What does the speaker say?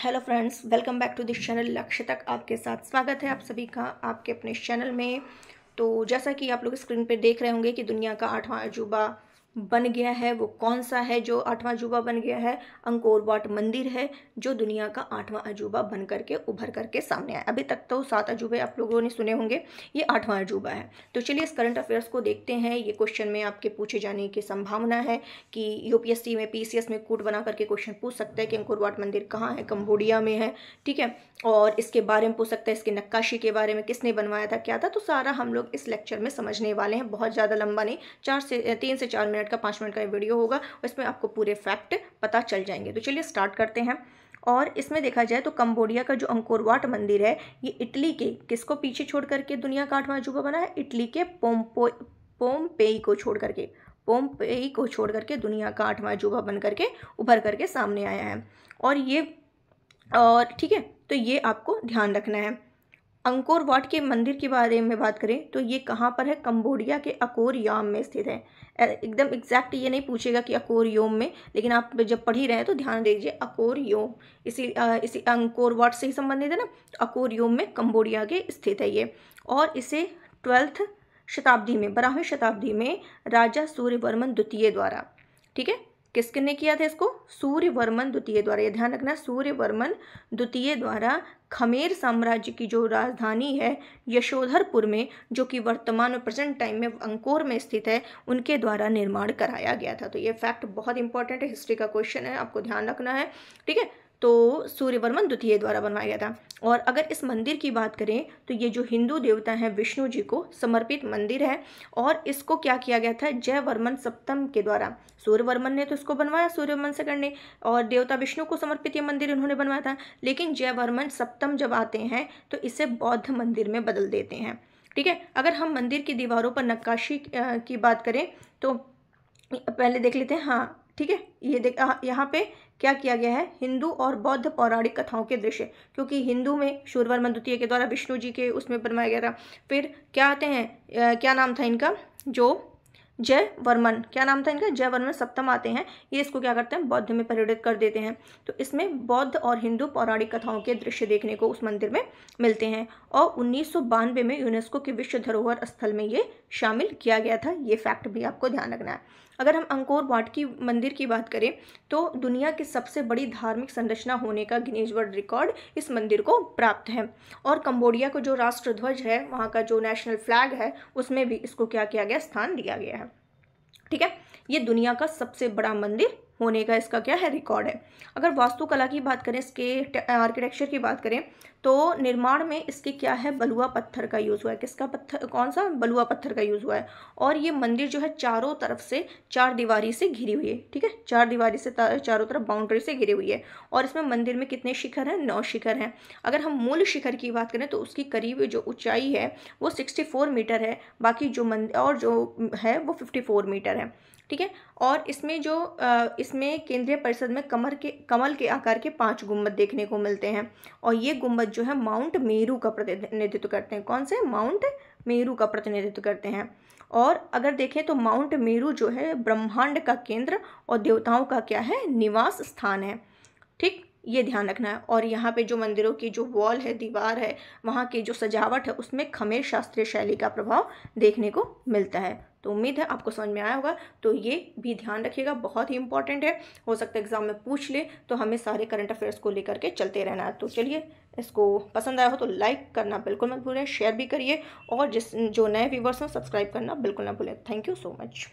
hello friends welcome back to this channel Lakshya तक आपके साथ स्वागत है आप सभी का आपके अपने चैनल में तो जैसा कि आप लोग स्क्रीन पर देख रहे होंगे कि दुनिया का आठवां अजूबा बन गया है वो कौन सा है जो आठवां अजूबा बन गया है अंकोर वाट मंदिर है जो दुनिया का आठवां अजूबा बन करके उभर करके सामने आया अभी तक तो सात अजूबे आप लोगों ने सुने होंगे ये आठवां अजूबा है तो चलिए इस करंट अफेयर्स को देखते हैं ये क्वेश्चन में आपके पूछे जाने की संभावना है कि यूपीएससी में पी में कूट बना करके क्वेश्चन पूछ सकता है कि अंकोर वाट मंदिर कहाँ है कम्बोडिया में है ठीक है और इसके बारे में पूछ सकता है इसके नक्काशी के बारे में किसने बनवाया था क्या था तो सारा हम लोग इस लेक्चर में समझने वाले हैं बहुत ज़्यादा लंबा नहीं चार से तीन से चार मिनट मिनट का पाँच मिनट का वीडियो होगा इसमें आपको पूरे फैक्ट पता चल जाएंगे तो चलिए स्टार्ट करते हैं और इसमें देखा जाए तो कंबोडिया का जो अंकोरवाट मंदिर है ये इटली के किसको पीछे छोड़ करके दुनिया का आठवां अजूबा बना है इटली के पोम्पो पोमपेई को छोड़ करके पोमपेई को छोड़ करके दुनिया का आठवां अजूबा बन करके उभर करके सामने आया है और ये और ठीक है तो ये आपको ध्यान रखना है अंकोर वाट के मंदिर के बारे में बात करें तो ये कहाँ पर है कंबोडिया के अकोर याम में स्थित है एकदम एग्जैक्ट ये नहीं पूछेगा कि अकोर योम में लेकिन आप जब पढ़ ही रहे हैं तो ध्यान दीजिए अकोर योम इसी इसी अंकोर वाट से ही संबंधित है ना तो अकोर योम में कंबोडिया के स्थित है ये और इसे ट्वेल्थ शताब्दी में बारहवीं शताब्दी में राजा सूर्यवर्मन द्वितीय द्वारा ठीक है ने किया था इसको सूर्यवर्मन द्वितीय द्वारा ये ध्यान रखना सूर्यवर्मन द्वितीय द्वारा खमेर साम्राज्य की जो राजधानी है यशोधरपुर में जो कि वर्तमान और प्रेजेंट टाइम में अंकोर में स्थित है उनके द्वारा निर्माण कराया गया था तो ये फैक्ट बहुत इंपॉर्टेंट है हिस्ट्री का क्वेश्चन है आपको ध्यान रखना है ठीक है तो सूर्यवर्मन द्वितीय द्वारा बनवाया गया था और अगर इस मंदिर की बात करें तो ये जो हिंदू देवता हैं विष्णु जी को समर्पित मंदिर है और इसको क्या किया गया था जय वर्मन सप्तम के द्वारा सूर्यवर्मन ने तो इसको बनवाया सूर्यवर्मन से ने और देवता विष्णु को समर्पित ये मंदिर इन्होंने बनवाया था लेकिन जय वर्मन सप्तम जब आते हैं तो इसे बौद्ध मंदिर में बदल देते हैं ठीक है अगर हम मंदिर की दीवारों पर नक्काशी की बात करें तो पहले देख लेते हैं हाँ ठीक है ये देख यहाँ पे क्या किया गया है हिंदू और बौद्ध पौराणिक कथाओं के दृश्य क्योंकि हिंदू में शूरवर्मन द्वितीय के द्वारा विष्णु जी के उसमें बनवाया गया था फिर क्या आते हैं क्या नाम था इनका जो जय वर्मन क्या नाम था इनका जय वर्मन सप्तम आते हैं ये इसको क्या करते हैं बौद्ध में परिणित कर देते हैं तो इसमें बौद्ध और हिंदू पौराणिक कथाओं के दृश्य देखने को उस मंदिर में मिलते हैं और उन्नीस में यूनेस्को के विश्व धरोहर स्थल में ये शामिल किया गया था ये फैक्ट भी आपको ध्यान रखना है अगर हम अंकोर वाट की मंदिर की बात करें तो दुनिया की सबसे बड़ी धार्मिक संरचना होने का गिनेश वर्ल्ड रिकॉर्ड इस मंदिर को प्राप्त है और कंबोडिया को जो राष्ट्रध्वज है वहाँ का जो नेशनल फ्लैग है उसमें भी इसको क्या किया गया स्थान दिया गया है ठीक है ये दुनिया का सबसे बड़ा मंदिर होने का इसका क्या है रिकॉर्ड है अगर वास्तुकला की बात करें इसके आर्किटेक्चर की बात करें तो निर्माण में इसके क्या है बलुआ पत्थर का यूज़ हुआ है किसका पत्थर कौन सा बलुआ पत्थर का यूज़ हुआ है और ये मंदिर जो है चारों तरफ से चार दीवारी से घिरी हुई है ठीक है चार दीवारी से चारों तरफ बाउंड्री से घिरी हुई है और इसमें मंदिर में कितने शिखर हैं नौ शिखर हैं अगर हम मूल शिखर की बात करें तो उसकी करीब जो ऊंचाई है वो सिक्सटी मीटर है बाकी जो मंदिर और जो है वो फिफ्टी मीटर है ठीक है और इसमें जो इसमें केंद्रीय परिषद में कमर के कमल के आकार के पांच गुम्बद देखने को मिलते हैं और ये गुम्बद जो है माउंट मेरू का प्रतिनिधित्व करते हैं कौन से माउंट मेरू का प्रतिनिधित्व करते हैं और अगर देखें तो माउंट मेरू जो है ब्रह्मांड का केंद्र और देवताओं का क्या है निवास स्थान है ठीक ये ध्यान रखना है और यहाँ पे जो मंदिरों की जो वॉल है दीवार है वहाँ की जो सजावट है उसमें खमेर शास्त्रीय शैली का प्रभाव देखने को मिलता है तो उम्मीद है आपको समझ में आया होगा तो ये भी ध्यान रखिएगा बहुत ही इंपॉर्टेंट है हो सकता है एग्जाम में पूछ ले तो हमें सारे करंट अफेयर्स को लेकर के चलते रहना है तो चलिए इसको पसंद आया हो तो लाइक करना बिल्कुल मत भूलें शेयर भी करिए और जिस जो नए व्यूवर्स हैं सब्सक्राइब करना बिल्कुल ना भूलें थैंक यू सो मच